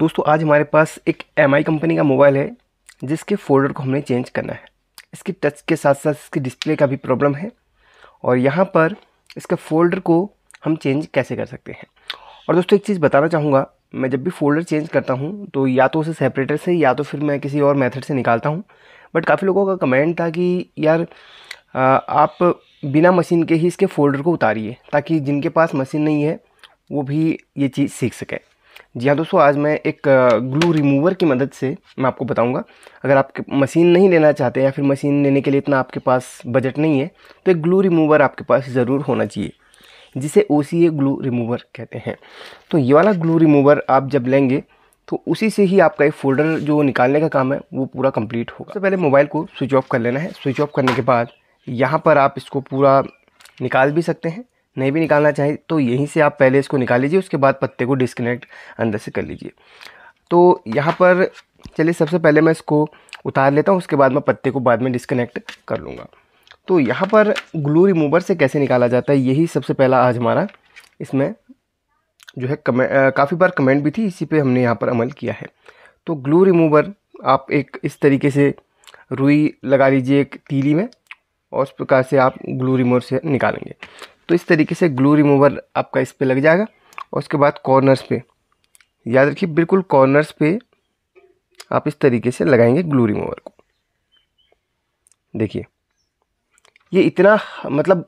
दोस्तों आज हमारे पास एक एम कंपनी का मोबाइल है जिसके फोल्डर को हमने चेंज करना है इसके टच के साथ साथ इसके डिस्प्ले का भी प्रॉब्लम है और यहाँ पर इसके फोल्डर को हम चेंज कैसे कर सकते हैं और दोस्तों एक चीज़ बताना चाहूँगा मैं जब भी फोल्डर चेंज करता हूँ तो या तो उसे सेपरेटर से या तो फिर मैं किसी और मेथड से निकालता हूँ बट काफ़ी लोगों का कमेंट था कि यार आप बिना मशीन के ही इसके फोल्डर को उतारिए ताकि जिनके पास मशीन नहीं है वो भी ये चीज़ सीख सकें जी हाँ दोस्तों आज मैं एक ग्लू रिमूवर की मदद से मैं आपको बताऊंगा अगर आप मशीन नहीं लेना चाहते या फिर मशीन लेने के लिए इतना आपके पास बजट नहीं है तो एक ग्लू रिमूवर आपके पास ज़रूर होना चाहिए जिसे ओ ग्लू रिमूवर कहते हैं तो ये वाला ग्लू रिमूवर आप जब लेंगे तो उसी से ही आपका एक फोल्डर जो निकालने का काम है वो पूरा कंप्लीट होगा सबसे तो पहले मोबाइल को स्विच ऑफ कर लेना है स्विच ऑफ करने के बाद यहाँ पर आप इसको पूरा निकाल भी सकते हैं नहीं भी निकालना चाहें तो यहीं से आप पहले इसको निकाल लीजिए उसके बाद पत्ते को डिस्कनेक्ट अंदर से कर लीजिए तो यहाँ पर चलिए सबसे पहले मैं इसको उतार लेता हूँ उसके बाद मैं पत्ते को बाद में डिस्कनेक्ट कर लूँगा तो यहाँ पर ग्लू रिमूवर से कैसे निकाला जाता है यही सबसे पहला आज हमारा इसमें जो है कमें काफ़ी बार कमेंट भी थी इसी पे हमने यहाँ पर अमल किया है तो ग्लू रिमूवर आप एक इस तरीके से रुई लगा लीजिए एक तीली में और उस प्रकार से आप ग्लू रिमूवर से निकालेंगे तो इस तरीके से ग्लू रिमूवर आपका इस पर लग जाएगा और उसके बाद कॉर्नर्स पे याद रखिए बिल्कुल कॉर्नर्स पे आप इस तरीके से लगाएंगे ग्लू रिमूवर को देखिए ये इतना मतलब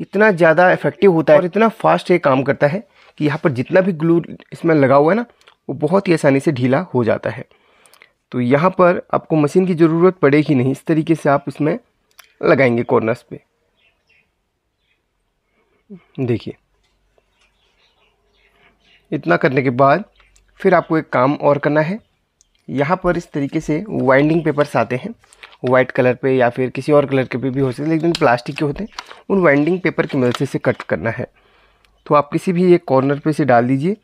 इतना ज़्यादा इफेक्टिव होता है और इतना फास्ट ये काम करता है कि यहाँ पर जितना भी ग्लू इसमें लगा हुआ है ना वो बहुत ही आसानी से ढीला हो जाता है तो यहाँ पर आपको मशीन की ज़रूरत पड़ेगी नहीं इस तरीके से आप इसमें लगाएंगे कॉर्नर्स पे देखिए इतना करने के बाद फिर आपको एक काम और करना है यहाँ पर इस तरीके से वाइंडिंग पेपर्स आते हैं वाइट कलर पे या फिर किसी और कलर के पे भी हो सकते हैं लेकिन प्लास्टिक के होते हैं उन वाइंडिंग पेपर की मदद से इसे कट करना है तो आप किसी भी एक कॉर्नर पे इसे डाल दीजिए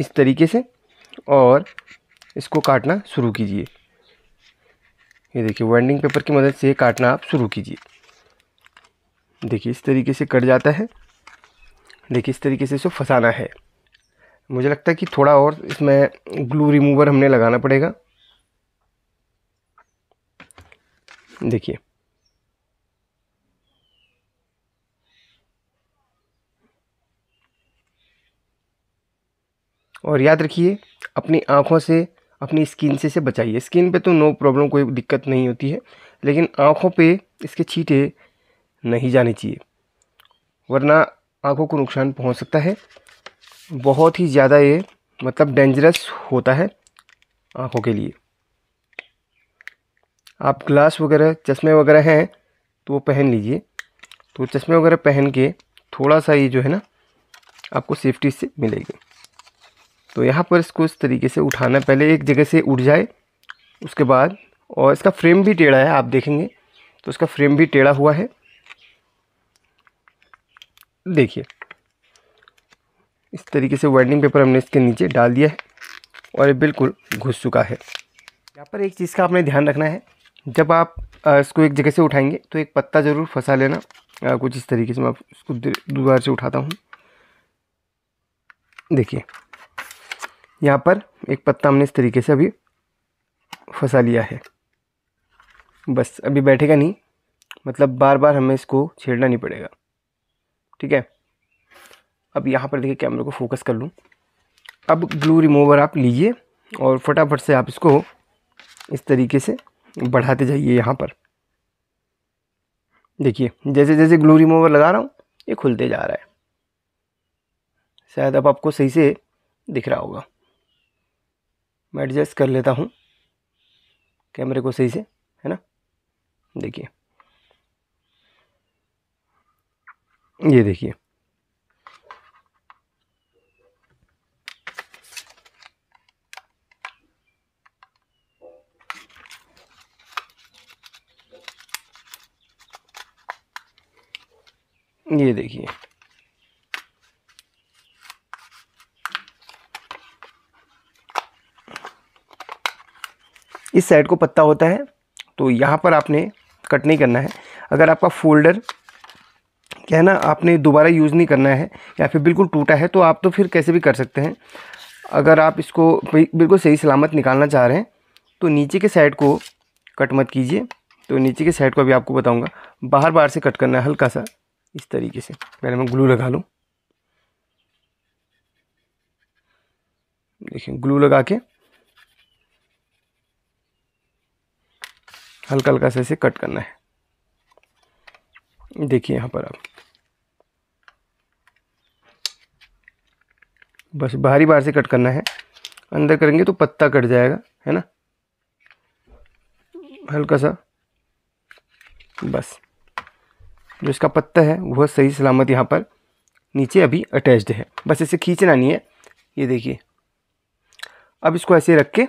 इस तरीके से और इसको काटना शुरू कीजिए ये देखिए वाइंडिंग पेपर की मदद से काटना आप शुरू कीजिए देखिए इस तरीके से कट जाता है देखिए इस तरीके से इसको फंसाना है मुझे लगता है कि थोड़ा और इसमें ग्लू रिमूवर हमने लगाना पड़ेगा देखिए और याद रखिए अपनी आँखों से अपनी स्किन से से बचाइए स्किन पे तो नो प्रॉब्लम कोई दिक्कत नहीं होती है लेकिन आँखों पे इसके छींटे नहीं जानी चाहिए वरना आंखों को नुकसान पहुंच सकता है बहुत ही ज़्यादा ये मतलब डेंजरस होता है आंखों के लिए आप ग्लास वगैरह चश्मे वगैरह हैं तो वो पहन लीजिए तो चश्मे वगैरह पहन के थोड़ा सा ये जो है ना आपको सेफ्टी से मिलेगी तो यहाँ पर इसको इस तरीके से उठाना पहले एक जगह से उठ जाए उसके बाद और इसका फ्रेम भी टेढ़ा है आप देखेंगे तो इसका फ्रेम भी टेढ़ा हुआ है देखिए इस तरीके से वाइंडिंग पेपर हमने इसके नीचे डाल दिया है और ये बिल्कुल घुस चुका है यहाँ पर एक चीज़ का आपने ध्यान रखना है जब आप इसको एक जगह से उठाएंगे तो एक पत्ता ज़रूर फंसा लेना कुछ इस तरीके से मैं इसको दोबारा से उठाता हूँ देखिए यहाँ पर एक पत्ता हमने इस तरीके से अभी फंसा लिया है बस अभी बैठेगा नहीं मतलब बार बार हमें इसको छेड़ना नहीं पड़ेगा ठीक है अब यहाँ पर देखिए कैमरे को फोकस कर लूँ अब ग्लू रिमूवर आप लीजिए और फटाफट से आप इसको इस तरीके से बढ़ाते जाइए यहाँ पर देखिए जैसे जैसे ग्लू रिमूवर लगा रहा हूँ ये खुलते जा रहा है शायद अब आपको सही से दिख रहा होगा मैं एडजस्ट कर लेता हूँ कैमरे को सही से है ना देखिए ये देखिए ये देखिए इस साइड को पत्ता होता है तो यहाँ पर आपने कट नहीं करना है अगर आपका फोल्डर क्या है ना आपने दोबारा यूज़ नहीं करना है या फिर बिल्कुल टूटा है तो आप तो फिर कैसे भी कर सकते हैं अगर आप इसको बिल्कुल सही सलामत निकालना चाह रहे हैं तो नीचे के साइड को कट मत कीजिए तो नीचे के साइड को अभी आपको बताऊँगा बाहर बाहर से कट करना है हल्का सा इस तरीके से पहले मैं ग्लू लगा लूँ देखिए ग्लू लगा के हल्का हल्का से इसे कट करना है देखिए यहाँ पर आप बस बाहरी बाहर से कट करना है अंदर करेंगे तो पत्ता कट जाएगा है ना हल्का सा बस जो इसका पत्ता है वह सही सलामत यहाँ पर नीचे अभी अटैच्ड है बस इसे खींचना नहीं है ये देखिए अब इसको ऐसे रख के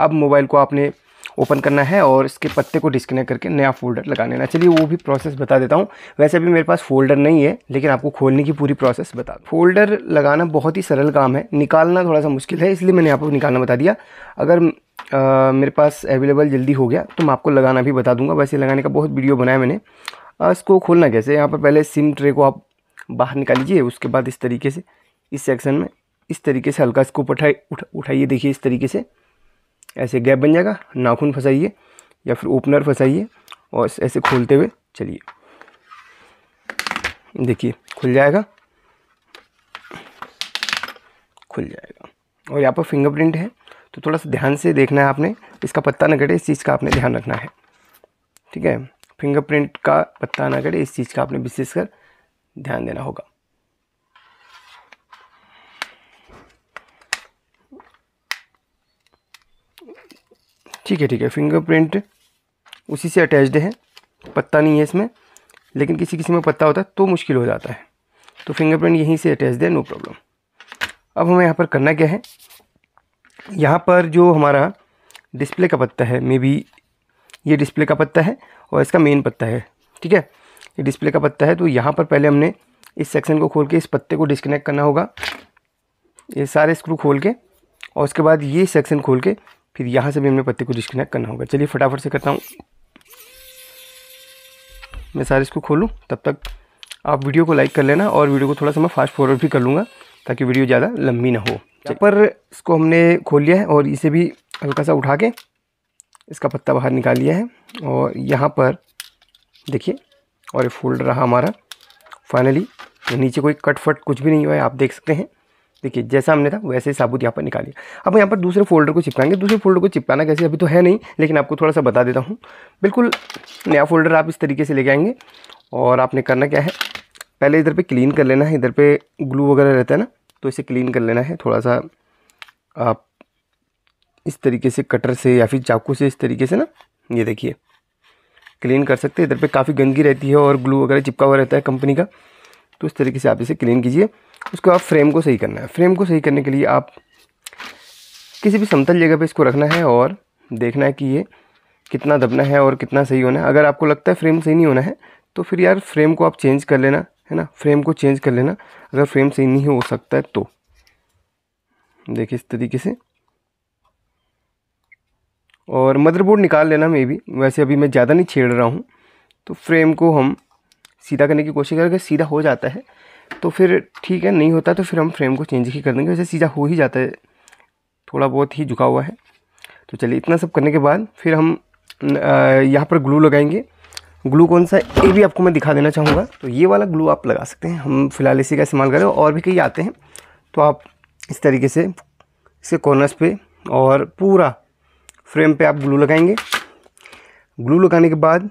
अब मोबाइल को आपने ओपन करना है और इसके पत्ते को डिस्कनेक्ट करके नया फोल्डर लगा लेना चलिए वो भी प्रोसेस बता देता हूँ वैसे अभी मेरे पास फोल्डर नहीं है लेकिन आपको खोलने की पूरी प्रोसेस बता फोल्डर लगाना बहुत ही सरल काम है निकालना थोड़ा सा मुश्किल है इसलिए मैंने आपको निकालना बता दिया अगर आ, मेरे पास अवेलेबल जल्दी हो गया तो मैं आपको लगाना भी बता दूंगा वैसे लगाने का बहुत वीडियो बनाया मैंने इसको खोलना कैसे यहाँ पर पहले सिम ट्रे को आप बाहर निकाल लीजिए उसके बाद इस तरीके से इस सेक्शन में इस तरीके से हल्का इसको उठाइए उठाइए देखिए इस तरीके से ऐसे गैप बन जाएगा नाखून फंसाइए या फिर ओपनर फंसाइए और ऐसे खोलते हुए चलिए देखिए खुल जाएगा खुल जाएगा और यहाँ पर फिंगरप्रिंट है तो थोड़ा सा ध्यान से देखना है आपने इसका पत्ता ना कटे इस चीज़ का आपने ध्यान रखना है ठीक है फिंगरप्रिंट का पत्ता ना कटे इस चीज़ का आपने विशेषकर ध्यान देना होगा ठीक है ठीक है फिंगरप्रिंट उसी से अटैच्ड है पत्ता नहीं है इसमें लेकिन किसी किसी में पत्ता होता है तो मुश्किल हो जाता है तो फिंगरप्रिंट यहीं से अटैच है नो प्रॉब्लम अब हमें यहाँ पर करना क्या है यहाँ पर जो हमारा डिस्प्ले का पत्ता है मे बी ये डिस्प्ले का पत्ता है और इसका मेन पत्ता है ठीक है ये डिस्प्ले का पत्ता है तो यहाँ पर पहले हमने इस सेक्शन को खोल के इस पत्ते को डिस्कनेक्ट करना होगा ये सारे स्क्रू खोल के और उसके बाद ये सेक्शन खोल के फिर यहाँ से भी हमें पत्ते को डिस्कनेक्ट करना होगा चलिए फटाफट से करता हूँ मैं सारे इसको खोलूँ तब तक आप वीडियो को लाइक कर लेना और वीडियो को थोड़ा सा मैं फास्ट फॉरवर्ड भी कर लूँगा ताकि वीडियो ज़्यादा लंबी ना हो पर इसको हमने खोल लिया है और इसे भी हल्का सा उठा के इसका पत्ता बाहर निकाल लिया है और यहाँ पर देखिए और ये फोल्डर रहा हमारा फाइनली नीचे कोई कट फट कुछ भी नहीं हुआ है आप देख सकते हैं देखिए जैसा हमने था वैसे ही साबुत यहाँ पर निकालिए अब यहाँ पर दूसरे फोल्डर को चिपकाएंगे दूसरे फोल्डर को चिपकाना कैसे अभी तो है नहीं लेकिन आपको थोड़ा सा बता देता हूँ बिल्कुल नया फोल्डर आप इस तरीके से लेके आएंगे और आपने करना क्या है पहले इधर पे क्लीन कर लेना है इधर पे ग्लू वगैरह रहता है ना तो इसे क्लीन कर लेना है थोड़ा सा आप इस तरीके से कटर से या फिर चाकू से इस तरीके से ना ये देखिए क्लीन कर सकते हैं इधर पर काफ़ी गंदगी रहती है और ग्लू वगैरह चिपका हुआ रहता है कंपनी का तो इस तरीके से आप इसे क्लीन कीजिए उसके बाद फ्रेम को सही करना है फ्रेम को सही करने के लिए आप किसी भी समतल जगह पे इसको रखना है और देखना है कि ये कितना दबना है और कितना सही होना है अगर आपको लगता है फ्रेम सही नहीं होना है तो फिर यार फ्रेम को आप चेंज कर लेना है ना फ्रेम को चेंज कर लेना अगर फ्रेम सही नहीं हो सकता है तो देखिए इस तरीके से और मदरबोर्ड निकाल लेना मे भी वैसे अभी मैं ज़्यादा नहीं छेड़ रहा हूँ तो फ्रेम को हम सीधा करने की कोशिश करें अगर सीधा हो जाता है तो फिर ठीक है नहीं होता तो फिर हम फ्रेम को चेंज ही कर देंगे वैसे सीधा हो ही जाता है थोड़ा बहुत ही झुका हुआ है तो चलिए इतना सब करने के बाद फिर हम यहाँ पर ग्लू लगाएंगे ग्लू कौन सा ये भी आपको मैं दिखा देना चाहूँगा तो ये वाला ग्लू आप लगा सकते हैं हम फिलहाल इसी का इस्तेमाल करें और भी कई आते हैं तो आप इस तरीके से इसके कॉर्नर्स पे और पूरा फ्रेम पे आप ग्लू लगाएंगे ग्लू लगाने के बाद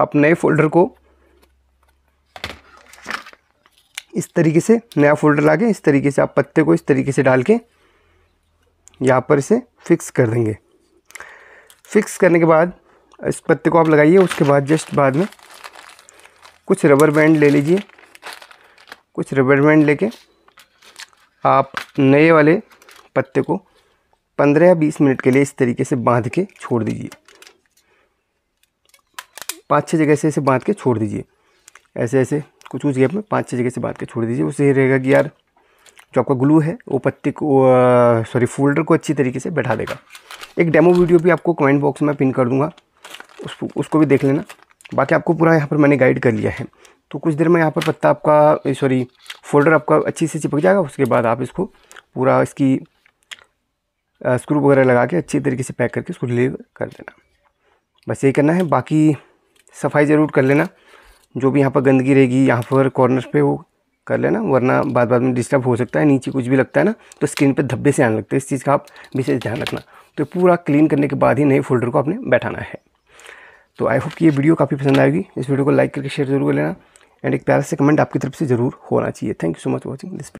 आप नए फोल्डर को इस तरीके से नया फोल्डर ला के इस तरीके से आप पत्ते को इस तरीके से डाल के यहाँ पर इसे फिक्स कर देंगे फिक्स करने के बाद इस पत्ते को आप लगाइए उसके बाद जस्ट बाद में कुछ रबर बैंड ले लीजिए कुछ रबर बैंड लेके आप नए वाले पत्ते को पंद्रह या बीस मिनट के लिए इस तरीके से बांध के छोड़ दीजिए पाँच छः जगह से ऐसे बांध के छोड़ दीजिए ऐसे ऐसे कुछ कुछ गैप में पाँच छः जगह से बांध के छोड़ दीजिए उससे ये रहेगा कि यार जो आपका ग्लू है वो पत्ते को सॉरी फोल्डर को अच्छी तरीके से बैठा देगा एक डेमो वीडियो भी आपको कमेंट बॉक्स में पिन कर दूंगा उस, उसको भी देख लेना बाकी आपको पूरा यहाँ पर मैंने गाइड कर लिया है तो कुछ देर में यहाँ पर पत्ता आपका सॉरी फोल्डर आपका अच्छी से चिपक जाएगा उसके बाद आप इसको पूरा इसकी स्क्रू वगैरह लगा के अच्छी तरीके से पैक करके उसको डिलीवर कर देना बस यही करना है बाकी सफाई ज़रूर कर लेना जो भी यहाँ पर गंदगी रहेगी यहाँ पर कॉर्नर पे वो कर लेना वरना बाद बाद में डिस्टर्ब हो सकता है नीचे कुछ भी लगता है ना तो स्क्रीन पर धब्बे से आने लगते हैं इस चीज़ का आप विशेष ध्यान रखना तो पूरा क्लीन करने के बाद ही नए फोल्डर को आपने बैठाना है तो आई होप कि ये वीडियो काफ़ी पसंद आएगी इस वीडियो को लाइक करके शेयर जरूर कर लेना एंड एक प्यार से कमेंट आपकी तरफ से ज़रूर होना चाहिए thank you so much watching this